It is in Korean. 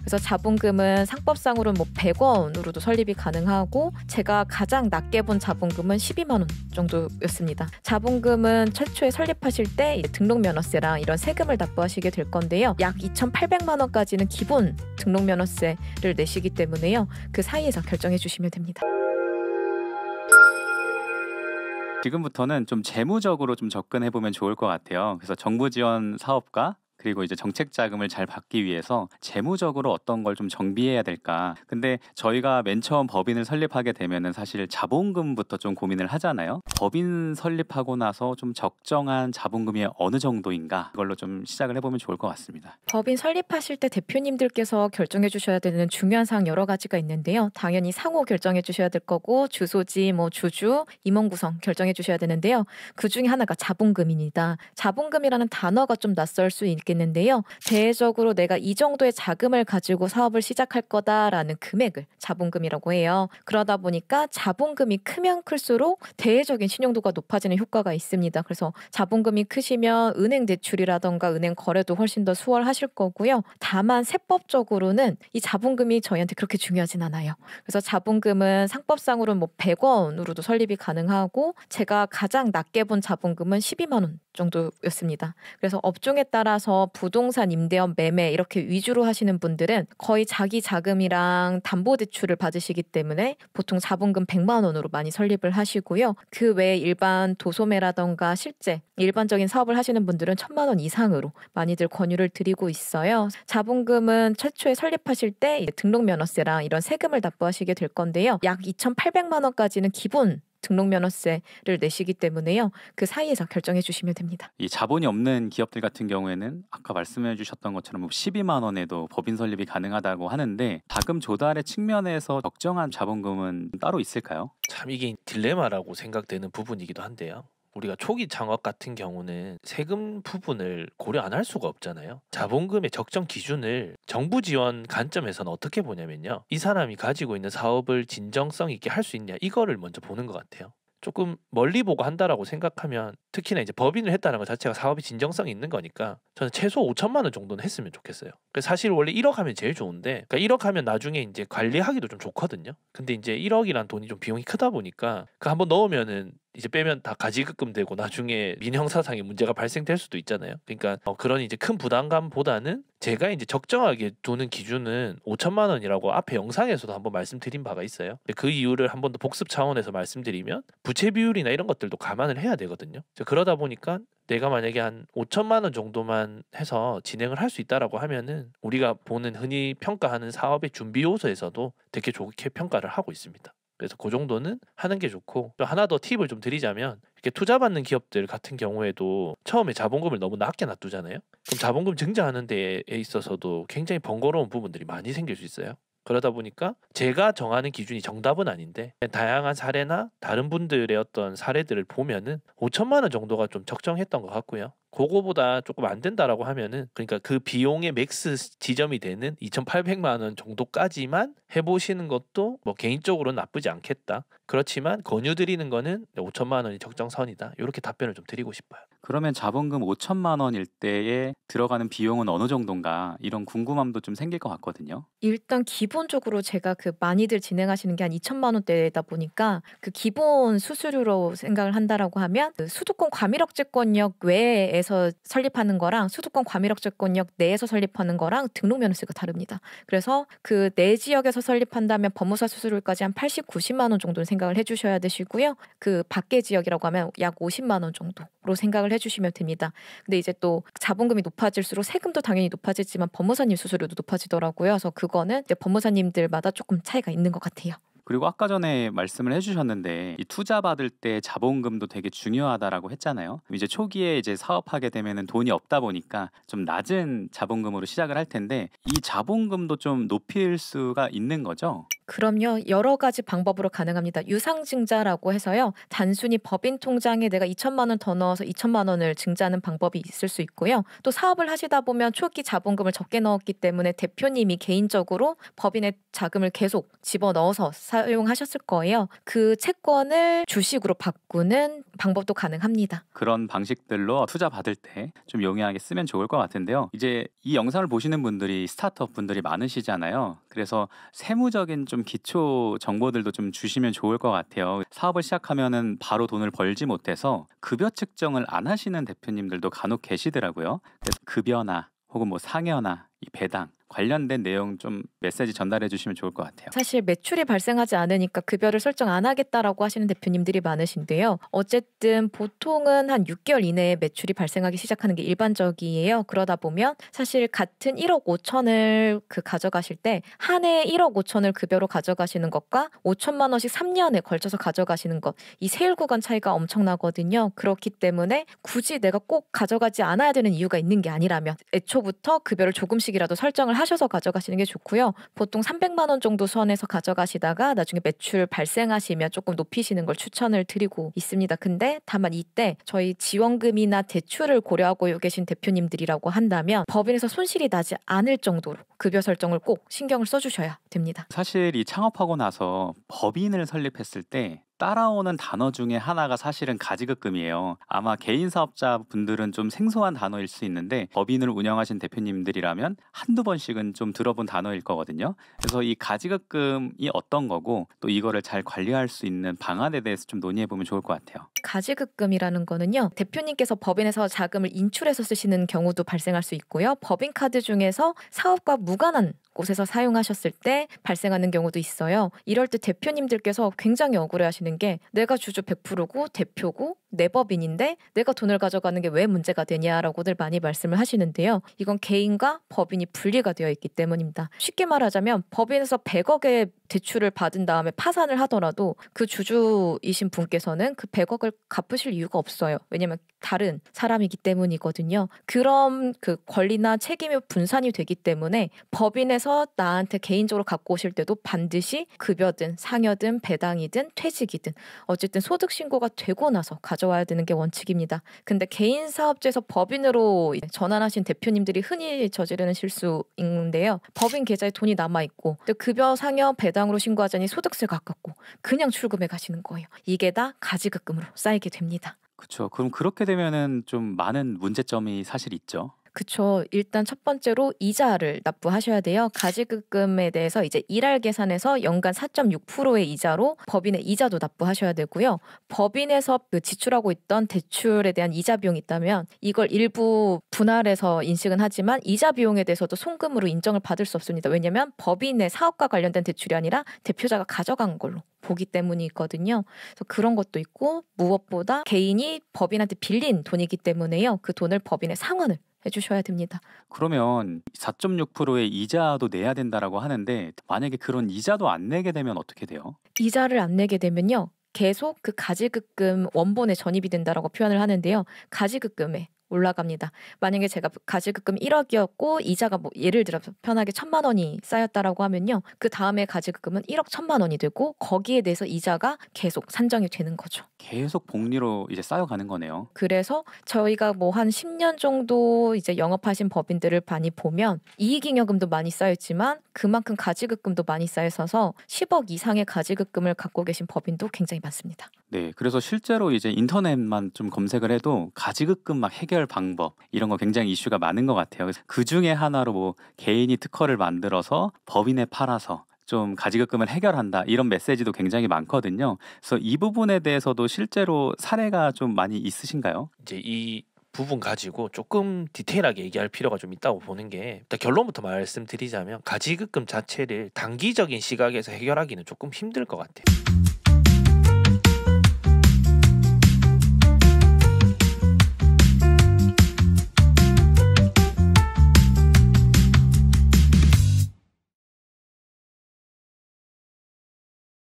그래서 자본금은 상법상으로는 뭐 100원으로도 설립이 가능하고 제가 가장 낮게 본 자본금은 12만 원 정도였습니다. 자본금은 최초에 설립하실 때 등록면허세랑 이런 세금을 납부하시게 될 건데요. 약 2,800만 원까지는 기본 등록면허세를 내시기 때문에요. 그 사이에서 결정해 주시면 됩니다. 지금부터는 좀 재무적으로 좀 접근해 보면 좋을 것 같아요. 그래서 정부 지원 사업과 그리고 이제 정책 자금을 잘 받기 위해서 재무적으로 어떤 걸 좀 정비해야 될까. 근데 저희가 맨 처음 법인을 설립하게 되면은 사실 자본금부터 좀 고민을 하잖아요. 법인 설립하고 나서 좀 적정한 자본금이 어느 정도인가 그걸로 좀 시작을 해보면 좋을 것 같습니다. 법인 설립하실 때 대표님들께서 결정해 주셔야 되는 중요한 사항 여러 가지가 있는데요. 당연히 상호 결정해 주셔야 될 거고 주소지, 뭐 주주, 임원 구성 결정해 주셔야 되는데요. 그 중에 하나가 자본금입니다. 자본금이라는 단어가 좀 낯설 수 있게. 있겠는데요. 대외적으로 내가 이 정도의 자금을 가지고 사업을 시작할 거다라는 금액을 자본금이라고 해요. 그러다 보니까 자본금이 크면 클수록 대외적인 신용도가 높아지는 효과가 있습니다. 그래서 자본금이 크시면 은행 대출이라던가 은행 거래도 훨씬 더 수월하실 거고요. 다만 세법적으로는 이 자본금이 저희한테 그렇게 중요하진 않아요. 그래서 자본금은 상법상으로는 뭐 100원으로도 설립이 가능하고 제가 가장 낮게 본 자본금은 12만 원 정도였습니다. 그래서 업종에 따라서 부동산 임대업, 매매 이렇게 위주로 하시는 분들은 거의 자기 자금이랑 담보 대출을 받으시기 때문에 보통 자본금 100만 원으로 많이 설립을 하시고요. 그 외에 일반 도소매라던가 실제 일반적인 사업을 하시는 분들은 1000만 원 이상으로 많이들 권유를 드리고 있어요. 자본금은 최초에 설립하실 때 등록 면허세랑 이런 세금을 납부하시게 될 건데요. 약 2,800만 원까지는 기본 등록면허세를 내시기 때문에요. 그 사이에서 결정해 주시면 됩니다. 이 자본이 없는 기업들 같은 경우에는 아까 말씀해 주셨던 것처럼 12만 뭐 원에도 법인 설립이 가능하다고 하는데 자금 조달의 측면에서 적정한 자본금은 따로 있을까요? 참 이게 딜레마라고 생각되는 부분이기도 한데요. 우리가 초기 창업 같은 경우는 세금 부분을 고려 안 할 수가 없잖아요. 자본금의 적정 기준을 정부 지원 관점에서는 어떻게 보냐면요. 이 사람이 가지고 있는 사업을 진정성 있게 할 수 있냐 이거를 먼저 보는 것 같아요. 조금 멀리 보고 한다라고 생각하면 특히나 이제 법인을 했다는 것 자체가 사업이 진정성이 있는 거니까 저는 최소 5천만 원 정도는 했으면 좋겠어요. 사실 원래 1억 하면 제일 좋은데 그러니까 1억 하면 나중에 이제 관리하기도 좀 좋거든요. 근데 이제 1억이란 돈이 좀 비용이 크다 보니까 그 한번 넣으면은 이제 빼면 다 가지급금 되고 나중에 민형사상의 문제가 발생될 수도 있잖아요. 그러니까 어, 그런 이제 큰 부담감보다는 제가 이제 적정하게 두는 기준은 5천만 원이라고 앞에 영상에서도 한번 말씀드린 바가 있어요. 그 이유를 한번 더 복습 차원에서 말씀드리면 부채 비율이나 이런 것들도 감안을 해야 되거든요. 그러다 보니까 내가 만약에 한 5천만 원 정도만 해서 진행을 할 수 있다라고 하면은 우리가 보는 흔히 평가하는 사업의 준비 요소에서도 되게 좋게 평가를 하고 있습니다. 그래서 그 정도는 하는 게 좋고 또 하나 더 팁을 좀 드리자면 이렇게 투자받는 기업들 같은 경우에도 처음에 자본금을 너무 낮게 놔두잖아요. 그럼 자본금 증자하는 데에 있어서도 굉장히 번거로운 부분들이 많이 생길 수 있어요. 그러다 보니까 제가 정하는 기준이 정답은 아닌데 다양한 사례나 다른 분들의 어떤 사례들을 보면은 5천만 원 정도가 좀 적정했던 것 같고요. 그거보다 조금 안 된다라고 하면은 그러니까 그 비용의 맥스 지점이 되는 2,800만 원 정도까지만 해보시는 것도 뭐 개인적으로는 나쁘지 않겠다. 그렇지만 권유드리는 거는 5천만 원이 적정선이다. 이렇게 답변을 좀 드리고 싶어요. 그러면 자본금 5천만 원일 때에 들어가는 비용은 어느 정도인가 이런 궁금함도 좀 생길 것 같거든요. 일단 기본적으로 제가 그 많이들 진행하시는 게 한 2천만 원대다 보니까 그 기본 수수료로 생각을 한다라고 하면 그 수도권 과밀억제권역 외에서 설립하는 거랑 수도권 과밀억제권역 내에서 설립하는 거랑 등록면허세가 다릅니다. 그래서 그 내 지역에서 설립한다면 법무사 수수료까지 한 80, 90만 원 정도는 생각을 해주셔야 되시고요. 그 밖의 지역이라고 하면 약 50만 원 정도. 로 생각을 해주시면 됩니다. 근데 이제 또 자본금이 높아질수록 세금도 당연히 높아지지만 법무사님 수수료도 높아지더라고요. 그래서 그거는 법무사님들마다 조금 차이가 있는 것 같아요. 그리고 아까 전에 말씀을 해주셨는데 이 투자 받을 때 자본금도 되게 중요하다라고 했잖아요. 이제 초기에 이제 사업하게 되면 돈이 없다 보니까 좀 낮은 자본금으로 시작을 할 텐데 이 자본금도 좀 높일 수가 있는 거죠. 그럼요. 여러 가지 방법으로 가능합니다. 유상증자라고 해서요. 단순히 법인 통장에 내가 2천만 원 더 넣어서 2천만 원을 증자하는 방법이 있을 수 있고요. 또 사업을 하시다 보면 초기 자본금을 적게 넣었기 때문에 대표님이 개인적으로 법인의 자금을 계속 집어 넣어서 사 사용하셨을 거예요. 그 채권을 주식으로 바꾸는 방법도 가능합니다. 그런 방식들로 투자 받을 때 좀 용이하게 쓰면 좋을 것 같은데요. 이제 이 영상을 보시는 분들이 스타트업 분들이 많으시잖아요. 그래서 세무적인 좀 기초 정보들도 좀 주시면 좋을 것 같아요. 사업을 시작하면은 바로 돈을 벌지 못해서 급여 측정을 안 하시는 대표님들도 간혹 계시더라고요. 급여나 혹은 뭐 상여나 이 배당 관련된 내용 좀 메시지 전달해 주시면 좋을 것 같아요. 사실 매출이 발생하지 않으니까 급여를 설정 안 하겠다라고 하시는 대표님들이 많으신데요. 어쨌든 보통은 한 6개월 이내에 매출이 발생하기 시작하는 게 일반적이에요. 그러다 보면 사실 같은 1억 5천을 그 가져가실 때 한 해에 1억 5천을 급여로 가져가시는 것과 5천만 원씩 3년에 걸쳐서 가져가시는 것 이 세율 구간 차이가 엄청나거든요. 그렇기 때문에 굳이 내가 꼭 가져가지 않아야 되는 이유가 있는 게 아니라면 애초부터 급여를 조금씩이라도 설정을 하셔서 가져가시는 게 좋고요. 보통 300만 원 정도 선에서 가져가시다가 나중에 매출 발생하시면 조금 높이시는 걸 추천을 드리고 있습니다. 근데 다만 이때 저희 지원금이나 대출을 고려하고 계신 대표님들이라고 한다면 법인에서 손실이 나지 않을 정도로 급여 설정을 꼭 신경을 써주셔야 됩니다. 사실 이 창업하고 나서 법인을 설립했을 때 따라오는 단어 중에 하나가 사실은 가지급금이에요. 아마 개인 사업자 분들은 좀 생소한 단어일 수 있는데 법인을 운영하신 대표님들이라면 한두 번씩은 좀 들어본 단어일 거거든요. 그래서 이 가지급금이 어떤 거고 또 이거를 잘 관리할 수 있는 방안에 대해서 좀 논의해 보면 좋을 것 같아요. 가지급금이라는 거는요. 대표님께서 법인에서 자금을 인출해서 쓰시는 경우도 발생할 수 있고요. 법인카드 중에서 사업과 무관한 곳에서 사용하셨을 때 발생하는 경우도 있어요. 이럴 때 대표님들께서 굉장히 억울해 하시는 있는 게 내가 주주 100%고 대표고 내 법인인데 내가 돈을 가져가는 게 왜 문제가 되냐라고들 많이 말씀을 하시는데요. 이건 개인과 법인이 분리가 되어 있기 때문입니다. 쉽게 말하자면 법인에서 100억의 대출을 받은 다음에 파산을 하더라도 그 주주이신 분께서는 그 100억을 갚으실 이유가 없어요. 왜냐면 다른 사람이기 때문이거든요. 그럼 그 권리나 책임이 분산이 되기 때문에 법인에서 나한테 개인적으로 갖고 오실 때도 반드시 급여든 상여든 배당이든 퇴직이든 어쨌든 소득 신고가 되고 나서 가져 가져와야 되는 게 원칙입니다. 근데 개인 사업주에서 법인으로 전환하신 대표님들이 흔히 저지르는 실수인데요. 법인 계좌에 돈이 남아 있고 또 급여 상여 배당으로 신고하자니 소득세 가깝고 그냥 출금해 가시는 거예요. 이게 다 가지급금으로 쌓이게 됩니다. 그렇죠. 그럼 그렇게 되면은 좀 많은 문제점이 사실 있죠. 그쵸. 일단 첫 번째로 이자를 납부하셔야 돼요. 가지급금에 대해서 이제 일할 계산에서 연간 4.6%의 이자로 법인의 이자도 납부하셔야 되고요. 법인에서 그 지출하고 있던 대출에 대한 이자 비용이 있다면 이걸 일부 분할해서 인식은 하지만 이자 비용에 대해서도 송금으로 인정을 받을 수 없습니다. 왜냐하면 법인의 사업과 관련된 대출이 아니라 대표자가 가져간 걸로 보기 때문이거든요. 그래서 그런 것도 있고 무엇보다 개인이 법인한테 빌린 돈이기 때문에요. 그 돈을 법인의 상환을 해주셔야 됩니다. 그러면 4.6%의 이자도 내야 된다라고 하는데 만약에 그런 이자도 안 내게 되면 어떻게 돼요? 이자를 안 내게 되면요. 계속 그 가지급금 원본에 전입이 된다라고 표현을 하는데요. 가지급금에 올라갑니다. 만약에 제가 가지급금 1억이었고 이자가 뭐 예를 들어서 편하게 천만 원이 쌓였다라고 하면요. 그 다음에 가지급금은 1억 천만 원이 되고 거기에 대해서 이자가 계속 산정이 되는 거죠. 계속 복리로 이제 쌓여가는 거네요. 그래서 저희가 뭐 한 10년 정도 이제 영업하신 법인들을 많이 보면 이익잉여금도 많이 쌓였지만 그만큼 가지급금도 많이 쌓여서 10억 이상의 가지급금을 갖고 계신 법인도 굉장히 많습니다. 네, 그래서 실제로 이제 인터넷만 좀 검색을 해도 가지급금 막 해결 해결 방법 이런 거 굉장히 이슈가 많은 것 같아요. 그래서 그 중에 하나로 뭐 개인이 특허를 만들어서 법인에 팔아서 좀 가지급금을 해결한다 이런 메시지도 굉장히 많거든요. 그래서 이 부분에 대해서도 실제로 사례가 좀 많이 있으신가요? 이제 이 부분 가지고 조금 디테일하게 얘기할 필요가 좀 있다고 보는 게 일단 결론부터 말씀드리자면 가지급금 자체를 단기적인 시각에서 해결하기는 조금 힘들 것 같아요.